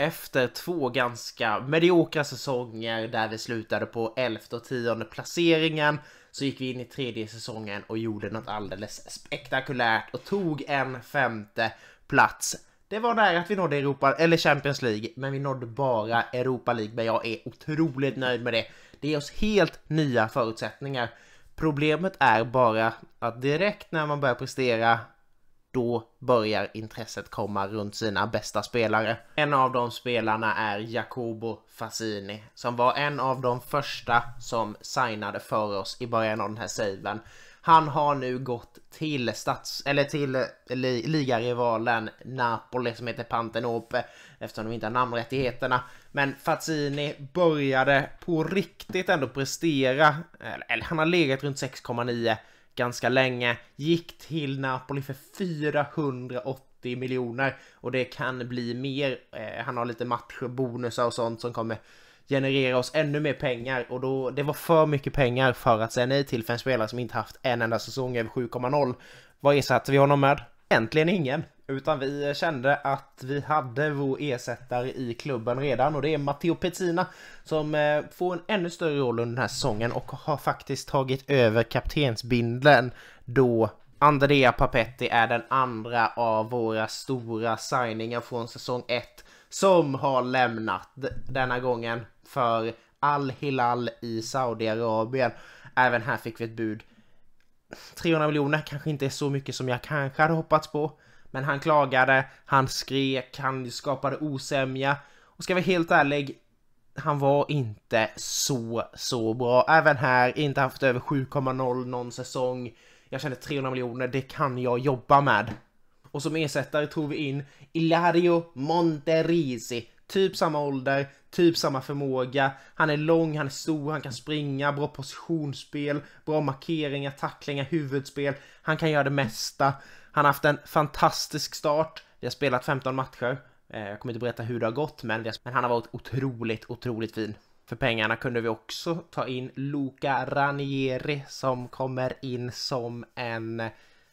efter två ganska mediokra säsonger där vi slutade på 11 och 10 placeringen så gick vi in i tredje säsongen och gjorde något alldeles spektakulärt och tog en femte plats. Det var nära att vi nådde Europa, eller Champions League, men vi nådde bara Europa League, men jag är otroligt nöjd med det. Det ger oss helt nya förutsättningar. Problemet är bara att direkt när man börjar prestera då börjar intresset komma runt sina bästa spelare. En av de spelarna är Jacobo Fassini som var en av de första som signade för oss i början av den här saven. Han har nu gått till, stats, eller till li, ligarivalen Napoli som heter Pantenope eftersom de inte har namnrättigheterna. Men Fazzini började på riktigt ändå prestera, eller han har legat runt 6,9 ganska länge, gick till Napoli för 480 miljoner och det kan bli mer. Eh, han har lite matchbonusar och sånt som kommer generera oss ännu mer pengar och då, det var för mycket pengar för att säga nej till för en spelare som inte haft en enda säsong över 7,0. Vad ersatte vi honom med? Äntligen ingen. Utan vi kände att vi hade vår ersättare i klubben redan och det är Matteo Pezzina som eh, får en ännu större roll under den här säsongen och har faktiskt tagit över kaptensbindeln då Andrea Papetti är den andra av våra stora signingar från säsong 1 som har lämnat denna gången för Al Hilal i Saudiarabien. Även här fick vi ett bud. 300 miljoner kanske inte är så mycket som jag kanske hade hoppats på. Men han klagade, han skrek, han skapade osämja. Och ska vara helt ärlig, han var inte så, så bra. Även här, inte haft över 7,0 någon säsong. Jag känner 300 miljoner, det kan jag jobba med. Och som ersättare tog vi in Ilario Monterisi typ samma ålder, typ samma förmåga. Han är lång, han är stor, han kan springa, bra positionsspel, bra markeringar, tacklingar, huvudspel. Han kan göra det mesta. Han har haft en fantastisk start. Vi har spelat 15 matcher. Eh, jag kommer inte berätta hur det har gått, men, har... men han har varit otroligt, otroligt fin. För pengarna kunde vi också ta in Luca Ranieri som kommer in som en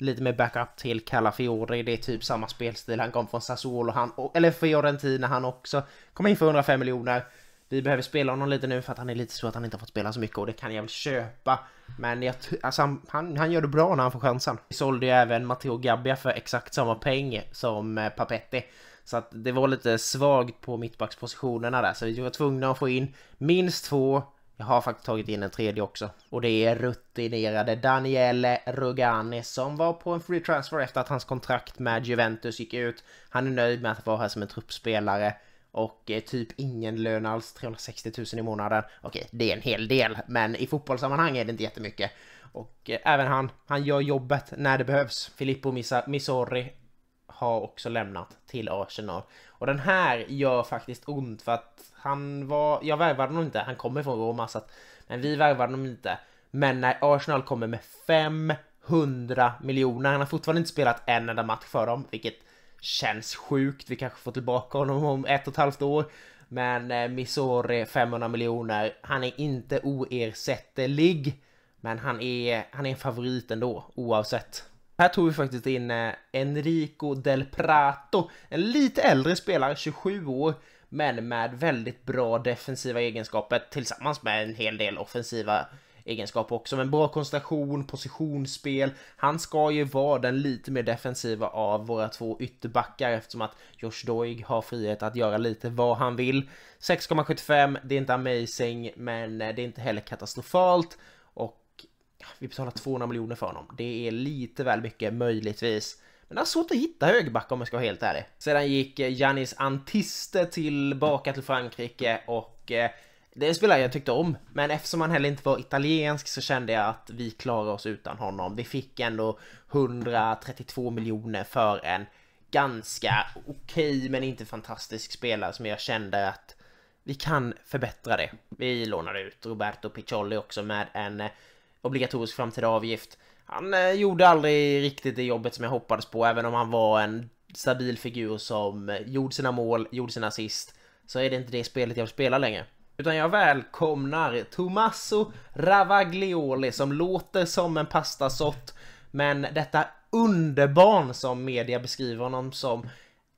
lite mer backup till Calafiori. Det är typ samma spelstil. Han kom från Sassuolo, han, eller Fiorentina han också. Kom in för 105 miljoner. Vi behöver spela honom lite nu för att han är lite så att han inte har fått spela så mycket och det kan jag väl köpa. Men jag alltså han, han, han, gör det bra när han får chansen. Vi sålde ju även Matteo Gabbia för exakt samma peng som eh, Papetti. Så att det var lite svagt på mittbackspositionerna där så vi var tvungna att få in minst två jag har faktiskt tagit in en tredje också. Och det är rutinerade Daniele Rugani som var på en free transfer efter att hans kontrakt med Juventus gick ut. Han är nöjd med att vara här som en truppspelare och eh, typ ingen lön alls, 360 000 i månaden. Okej, det är en hel del, men i fotbollssammanhang är det inte jättemycket. Och eh, även han, han gör jobbet när det behövs. Filippo Missa, Missori har också lämnat till Arsenal. Och den här gör faktiskt ont för att han var, jag värvade honom inte, han kommer från Roma så att, men vi värvade honom inte. Men när Arsenal kommer med 500 miljoner, han har fortfarande inte spelat en enda match för dem, vilket känns sjukt, vi kanske får tillbaka honom om ett och ett halvt år. Men eh, Missouri 500 miljoner, han är inte oersättlig, men han är, han är en favorit ändå, oavsett. Här tog vi faktiskt in eh, Enrico Del Prato, en lite äldre spelare, 27 år, men med väldigt bra defensiva egenskaper tillsammans med en hel del offensiva egenskaper också. Men bra koncentration, positionsspel. Han ska ju vara den lite mer defensiva av våra två ytterbackar eftersom att Josh Doig har frihet att göra lite vad han vill. 6,75, det är inte amazing, men eh, det är inte heller katastrofalt vi betalar 200 miljoner för honom. Det är lite väl mycket, möjligtvis. Men det är svårt att hitta högerback om jag ska vara helt ärlig. Sedan gick Janis eh, Antiste tillbaka till Frankrike och eh, det är en spelare jag tyckte om, men eftersom han heller inte var italiensk så kände jag att vi klarar oss utan honom. Vi fick ändå 132 miljoner för en ganska okej okay, men inte fantastisk spelare som jag kände att vi kan förbättra det. Vi lånade ut Roberto Piccioli också med en eh, obligatorisk framtida avgift. Han eh, gjorde aldrig riktigt det jobbet som jag hoppades på, även om han var en stabil figur som eh, gjorde sina mål, gjorde sina assist, så är det inte det spelet jag vill spela längre. Utan jag välkomnar Tommaso Ravaglioli som låter som en pastasort, men detta underbarn som media beskriver honom som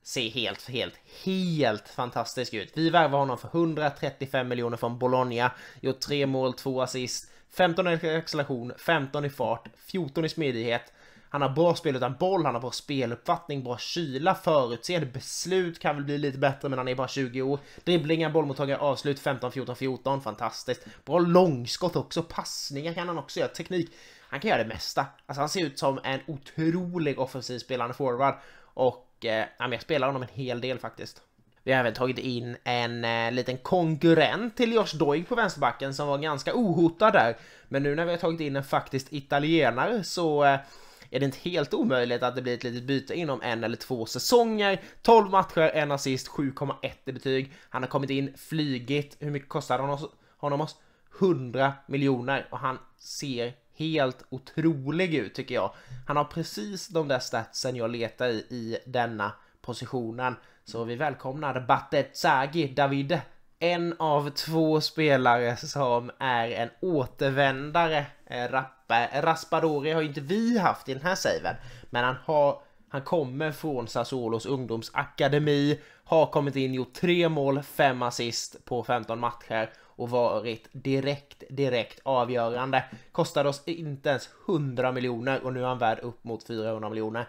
ser helt, helt, helt fantastisk ut. Vi värvar honom för 135 miljoner från Bologna, gjort tre mål, två assist, 15 i acceleration, 15 i fart, 14 i smidighet. Han har bra spel utan boll, han har bra speluppfattning, bra kyla, förutseende, beslut kan väl bli lite bättre men han är bara 20 år. Dribblingar, bollmottagare, avslut 15, 14, 14. Fantastiskt. Bra långskott också, passningar kan han också göra, teknik. Han kan göra det mesta. Alltså han ser ut som en otrolig offensiv spelande forward och eh, jag spelar honom en hel del faktiskt. Vi har även tagit in en eh, liten konkurrent till Josh Doig på vänsterbacken som var ganska ohotad där. Men nu när vi har tagit in en faktiskt italienare så eh, är det inte helt omöjligt att det blir ett litet byte inom en eller två säsonger. 12 matcher, en assist, 7,1 i betyg. Han har kommit in flygigt. Hur mycket kostar honom oss? Honom oss? 100 miljoner och han ser helt otrolig ut tycker jag. Han har precis de där statsen jag letar i i denna positionen. Så vi välkomnar Batetsagi David. En av två spelare som är en återvändare. Eh, Rappe, Raspadori har ju inte vi haft i den här saven. Men han, har, han kommer från Sassuolos ungdomsakademi. Har kommit in, gjort tre mål, fem assist på 15 matcher och varit direkt, direkt avgörande. Kostade oss inte ens 100 miljoner och nu är han värd upp mot 400 miljoner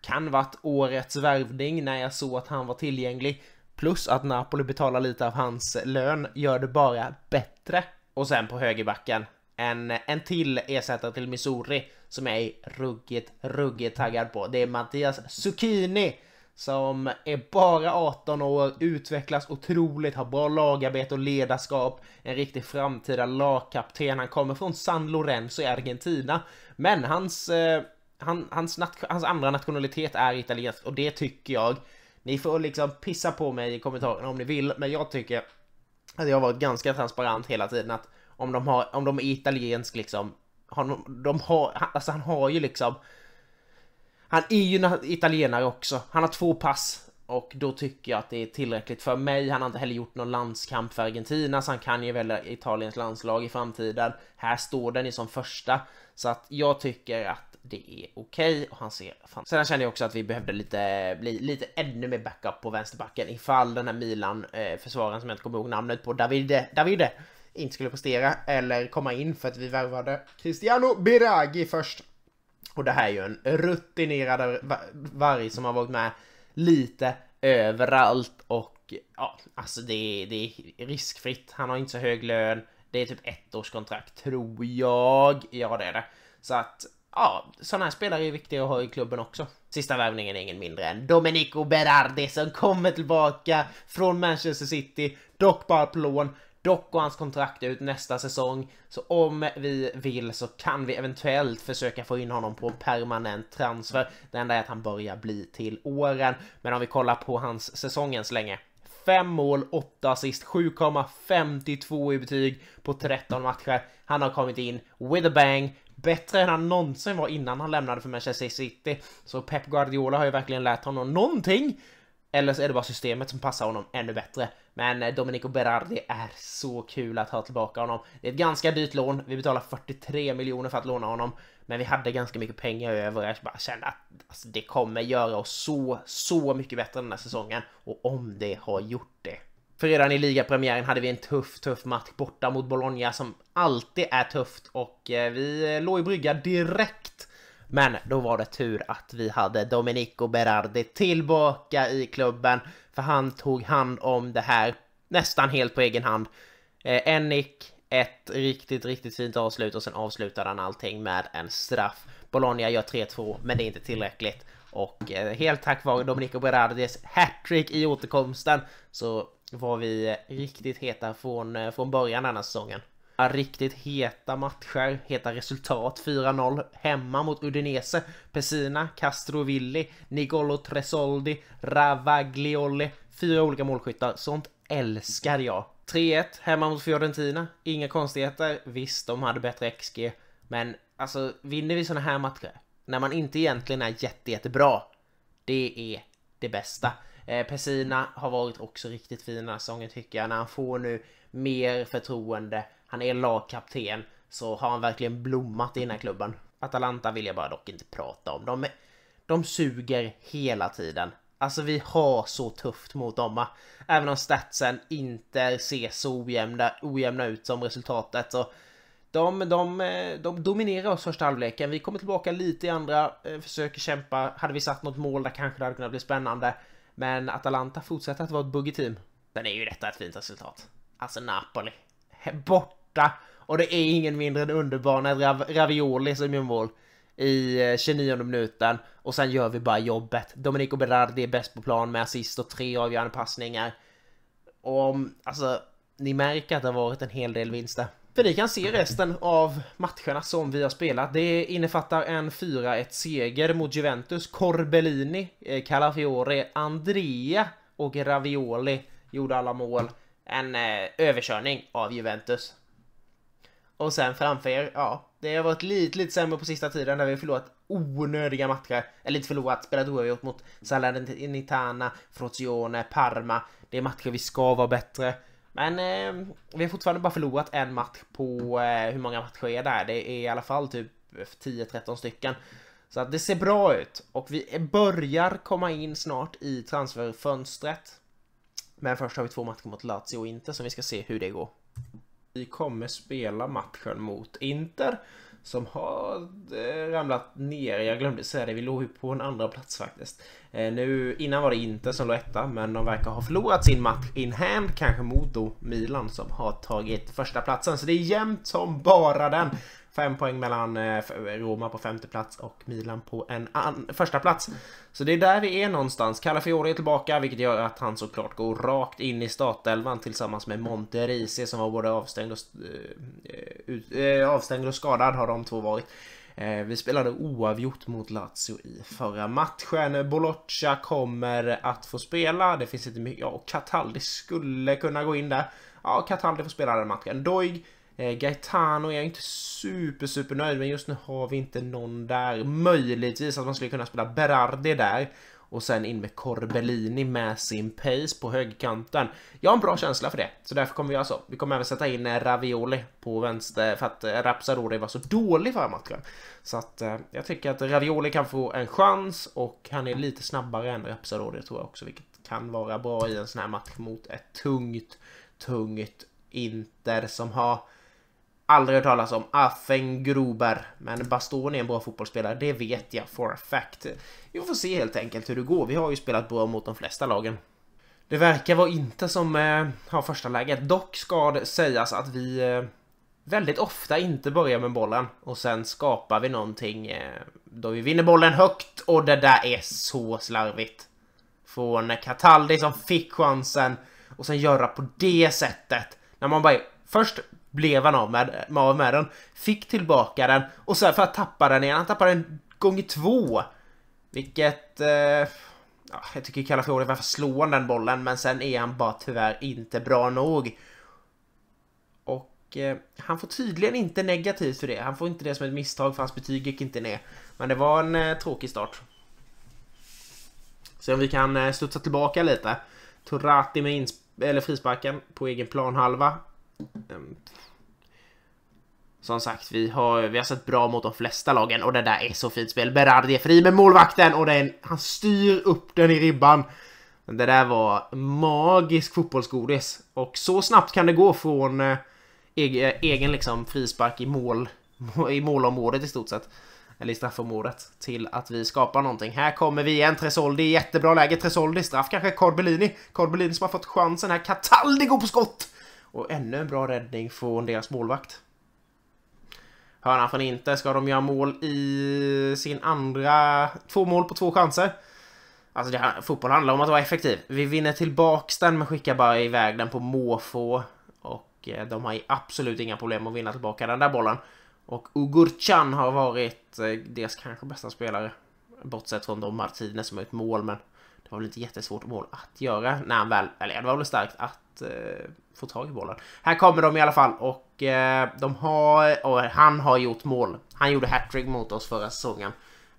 kan varit årets värvning när jag såg att han var tillgänglig. Plus att Napoli betalar lite av hans lön gör det bara bättre. Och sen på högerbacken, en, en till ersättare till Missouri som jag är ruggigt, ruggigt taggad på. Det är Mattias Zucchini som är bara 18 år, utvecklas otroligt, har bra lagarbete och ledarskap, en riktig framtida lagkapten. Han kommer från San Lorenzo i Argentina, men hans eh, han, hans, hans andra nationalitet är italiensk och det tycker jag. Ni får liksom pissa på mig i kommentarerna om ni vill, men jag tycker att jag har varit ganska transparent hela tiden att om de, har, om de är italiensk liksom, har de har, alltså han har ju liksom, han är ju italienare också, han har två pass. Och då tycker jag att det är tillräckligt för mig. Han har inte heller gjort någon landskamp för Argentina, så han kan ju välja Italiens landslag i framtiden. Här står den i som första. Så att jag tycker att det är okej och han ser fan. Sedan känner jag också att vi behövde lite, bli, lite ännu mer backup på vänsterbacken ifall den här Milan-försvararen eh, som jag inte kommer ihåg namnet på, Davide, Davide inte skulle prestera eller komma in för att vi värvade Cristiano Biragi först. Och det här är ju en rutinerad varg som har varit med lite överallt och ja, alltså det, det är riskfritt. Han har inte så hög lön. Det är typ ett års kontrakt tror jag. Ja, det är det. Så att ja, sådana här spelare är viktiga att ha i klubben också. Sista värvningen är ingen mindre än Domenico Berardi som kommer tillbaka från Manchester City, dock bara på lån. Dock går hans kontrakt ut nästa säsong, så om vi vill så kan vi eventuellt försöka få in honom på en permanent transfer. Det enda är att han börjar bli till åren, men om vi kollar på hans säsong än så länge. 5 mål, 8 assist, 7,52 i betyg på 13 matcher. Han har kommit in with a bang, bättre än han någonsin var innan han lämnade för Manchester City. Så Pep Guardiola har ju verkligen lärt honom någonting. Eller så är det bara systemet som passar honom ännu bättre. Men eh, Domenico Berardi är så kul att ha tillbaka honom. Det är ett ganska dyrt lån. Vi betalar 43 miljoner för att låna honom. Men vi hade ganska mycket pengar över. Jag bara kände att alltså, det kommer göra oss så, så mycket bättre den här säsongen. Och om det har gjort det för redan i ligapremiären hade vi en tuff, tuff match borta mot Bologna som alltid är tufft och eh, vi eh, låg i brygga direkt. Men då var det tur att vi hade Domenico Berardi tillbaka i klubben för han tog hand om det här nästan helt på egen hand. Eh, en nick, ett riktigt, riktigt fint avslut och sen avslutade han allting med en straff. Bologna gör 3-2, men det är inte tillräckligt. Och helt tack vare Domenico Berardis hattrick i återkomsten så var vi riktigt heta från, eh, från början den här säsongen. Riktigt heta matcher, heta resultat. 4-0 hemma mot Udinese, Pessina, Castrovilli, Nicolo Tresoldi, Ravaglioli. Fyra olika målskyttar. Sånt älskar jag. 3-1 hemma mot Fiorentina. Inga konstigheter. Visst, de hade bättre XG. Men alltså, vinner vi såna här matcher, när man inte egentligen är jätte, jättebra, det är det bästa. Eh, Pessina har varit också riktigt fin den här säsongen tycker jag. När han får nu mer förtroende, han är lagkapten, så har han verkligen blommat i den här klubben. Atalanta vill jag bara dock inte prata om. De, de suger hela tiden. Alltså vi har så tufft mot dem. Även om statsen inte ser så ojämna, ojämna ut som resultatet så de, de, eh, de dominerar oss första halvleken. Vi kommer tillbaka lite i andra, eh, försöker kämpa. Hade vi satt något mål där kanske det hade kunnat bli spännande. Men Atalanta fortsätter att vara ett boogie-team. Sen är ju detta ett fint resultat. Alltså Napoli. Borta! Och det är ingen mindre än underbar när Ravioli som gör mål i 29 eh, minuten och sen gör vi bara jobbet. Domenico Berardi är bäst på plan med assist och tre avgörande passningar. Och om, alltså, ni märker att det har varit en hel del vinster. För ni kan se resten av matcherna som vi har spelat. Det innefattar en 4-1 seger mot Juventus. Corbellini, eh, Calafiore, Andrea och Ravioli gjorde alla mål. En eh, överkörning av Juventus. Och sen framför er, ja, det har varit lite, lite sämre på sista tiden när vi har förlorat onödiga matcher. Eller inte förlorat, spelat oavgjort mot Salernitana, Frozione, Parma. Det är matcher vi ska vara bättre. Men eh, vi har fortfarande bara förlorat en match på, eh, hur många matcher är det här? Det är i alla fall typ 10-13 stycken. Så att det ser bra ut och vi börjar komma in snart i transferfönstret. Men först har vi två matcher mot Lazio och Inter som vi ska se hur det går. Vi kommer spela matchen mot Inter som har eh, ramlat ner. Jag glömde säga det, vi låg ju på en andra plats faktiskt. Eh, nu, innan var det inte som låg etta, men de verkar ha förlorat sin match in hand, kanske mot då Milan som har tagit första platsen. Så det är jämnt som bara den. Fem poäng mellan eh, Roma på femte plats och Milan på en första plats. Så det är där vi är någonstans. Calafiori är tillbaka, vilket gör att han såklart går rakt in i startelvan tillsammans med Monterisi som var både avstängd och, äh, avstängd och skadad har de två varit. Vi spelade oavgjort mot Lazio i förra matchen. Bolocha kommer att få spela. Det finns inte mycket. Ja, och Cataldi skulle kunna gå in där. Ja, Cataldi får spela den matchen. Doig Eh, Gaetano är jag inte super, super nöjd men just nu har vi inte någon där. Möjligtvis att man skulle kunna spela Berardi där och sen in med Corbellini med sin pace på högkanten. Jag har en bra känsla för det, så därför kommer vi göra så. Vi kommer även sätta in eh, Ravioli på vänster för att eh, Rapsarori var så dålig förra matchen. Så att jag tycker att Ravioli kan få en chans och han är lite snabbare än Rapsarori tror jag också, vilket kan vara bra i en sån här match mot ett tungt, tungt Inter som har aldrig hört talas om Affengruber, men Bastoni är en bra fotbollsspelare, det vet jag for a fact. Vi får se helt enkelt hur det går, vi har ju spelat bra mot de flesta lagen. Det verkar vara inte som eh, har första läget, dock ska det sägas att vi eh, väldigt ofta inte börjar med bollen och sen skapar vi någonting eh, då vi vinner bollen högt och det där är så slarvigt. Från Cataldi som fick chansen och sen göra på det sättet när man bara först blev han av med, av med den. Fick tillbaka den och sen för att tappa den igen. Han tappade den gånger två. Vilket... Eh, jag tycker kalla frågan varför slår han den bollen men sen är han bara tyvärr inte bra nog. Och eh, han får tydligen inte negativt för det. Han får inte det som ett misstag för hans betyg gick inte ner. Men det var en eh, tråkig start. Se om vi kan eh, studsa tillbaka lite. Torati med eller frisparken på egen planhalva Ehm, som sagt, vi har, vi har sett bra mot de flesta lagen och det där är så fint spel. Berardi är fri med målvakten och den, han styr upp den i ribban. Det där var magisk fotbollsgodis. Och så snabbt kan det gå från eh, egen, eh, egen liksom frispark i mål i målområdet i stort sett. Eller i straffområdet. Till att vi skapar någonting. Här kommer vi igen. Tresoldi i jättebra läge. Tresoldi straff kanske. Corbellini. Corbellini som har fått chansen här. Cataldi går på skott! Och ännu en bra räddning från deras målvakt. Hörnan från Inter ska de göra mål i sin andra... Två mål på två chanser. Alltså det, fotboll handlar om att vara effektiv. Vi vinner tillbaks den men skickar bara iväg den på måfå. Och eh, de har absolut inga problem att vinna tillbaka den där bollen. Och Ugurchan har varit eh, deras kanske bästa spelare. Bortsett från de Martinez som har gjort mål men det var väl inte jättesvårt mål att göra när han väl, eller det var väl starkt att eh, få tag i bollen. Här kommer de i alla fall och eh, de har, och han har gjort mål. Han gjorde hattrick mot oss förra säsongen.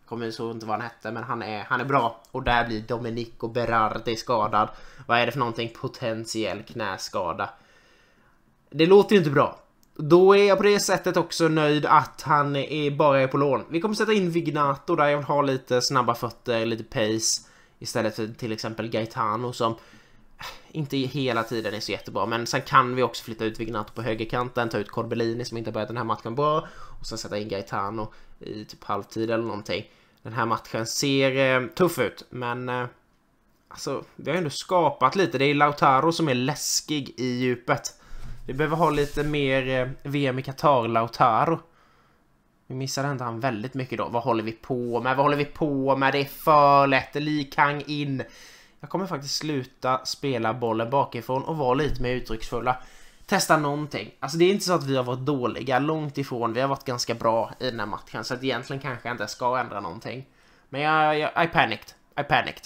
Kommer jag inte vad han hette, men han är, han är bra. Och där blir Domenico Berardi skadad. Vad är det för någonting? Potentiell knäskada. Det låter ju inte bra. Då är jag på det sättet också nöjd att han är bara är på lån. Vi kommer sätta in Vignato där jag vill ha lite snabba fötter, lite pace. Istället för till exempel Gaetano som eh, inte hela tiden är så jättebra, men sen kan vi också flytta ut Vignato på högerkanten, ta ut Corbellini som inte börjat den här matchen bra och sen sätta in Gaetano i typ halvtid eller någonting. Den här matchen ser eh, tuff ut, men eh, alltså, vi har ju ändå skapat lite. Det är Lautaro som är läskig i djupet. Vi behöver ha lite mer eh, VM i Qatar-Lautaro. Vi missar ändå han väldigt mycket då. Vad håller vi på med? Vad håller vi på med? Det är för lätt. Li Kang in. Jag kommer faktiskt sluta spela bollen bakifrån och vara lite mer uttrycksfulla. Testa någonting. Alltså det är inte så att vi har varit dåliga, långt ifrån. Vi har varit ganska bra i den här matchen så att egentligen kanske jag inte ska ändra någonting. Men jag, jag I panicked. I panicked.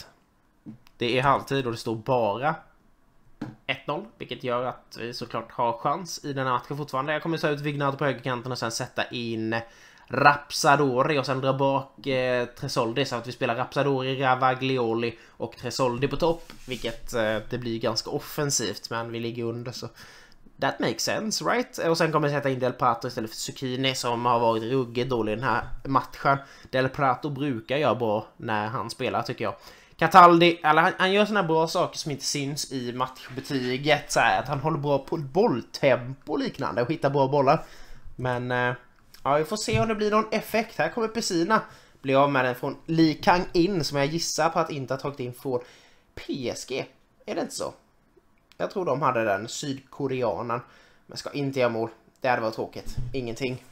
Det är halvtid och det står bara 1-0, vilket gör att vi såklart har chans i den här matchen fortfarande. Jag kommer ta ut Vignard på högerkanten och sen sätta in Rapsadori och sen dra bak eh, Tresoldi så att vi spelar Rapsadori, Ravaglioli och Tresoldi på topp. Vilket eh, det blir ganska offensivt men vi ligger under så that makes sense right? Och sen kommer vi sätta in Del Prato istället för Zucchini som har varit ruggigt dålig den här matchen. Del Prato brukar göra bra när han spelar tycker jag. Cataldi, eller han, han gör såna här bra saker som inte syns i matchbetyget. Så här, att han håller bra på bolltempo och liknande och hittar bra bollar. Men eh, Ja, vi får se om det blir någon effekt. Här kommer Pessina bli av med den från Li Kang In som jag gissar på att inte har tagit in från PSG. Är det inte så? Jag tror de hade den sydkoreanen. Men ska inte göra mål. Det hade varit tråkigt. Ingenting.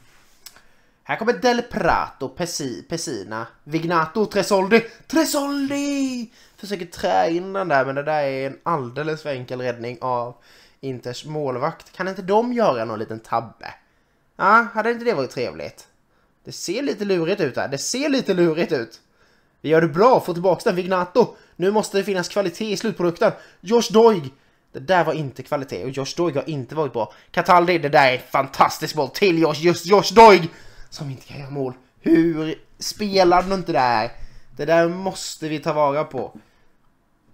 Här kommer Del Prato, Pessi, Pessina, Vignato, Tresoldi. Tresoldi! Försöker trä in den där men det där är en alldeles för enkel räddning av Inters målvakt. Kan inte de göra någon liten tabbe? Ja, hade inte det varit trevligt? Det ser lite lurigt ut där, Det ser lite lurigt ut. Vi gör det bra. Få tillbaka den Vignato. Nu måste det finnas kvalitet i slutprodukten. Josh Doig! Det där var inte kvalitet och Josh Doig har inte varit bra. Cataldi, det där är en fantastisk boll till Josh, just Josh Doig! Som inte kan göra mål. Hur spelar du inte där? Det där måste vi ta vara på.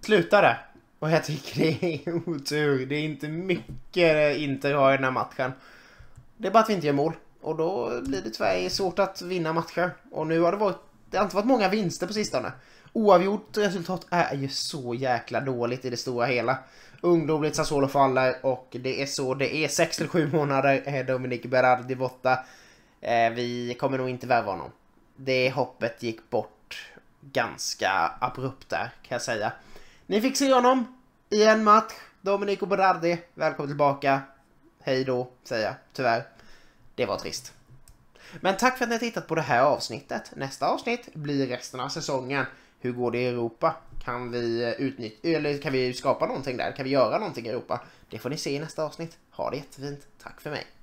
Sluta det. Och jag tycker det är otur. Det är inte mycket Inter har i den här matchen. Det är bara att vi inte gör mål. Och då blir det tyvärr svårt att vinna matcher. Och nu har det varit... Det har inte varit många vinster på sistone. Oavgjort resultat är ju så jäkla dåligt i det stora hela. Ungdomligt Sassuolo faller och det är så det är. 6-7 månader är Dominic Berardi borta. Eh, vi kommer nog inte värva honom. Det hoppet gick bort ganska abrupt där, kan jag säga. Ni fick se honom i en match. Dominico Berardi, välkommen tillbaka hej då säga, tyvärr. Det var trist. Men tack för att ni har tittat på det här avsnittet. Nästa avsnitt blir resten av säsongen. Hur går det i Europa? Kan vi, eh, eller kan vi skapa någonting där? Kan vi göra någonting i Europa? Det får ni se i nästa avsnitt. Ha det jättefint. Tack för mig.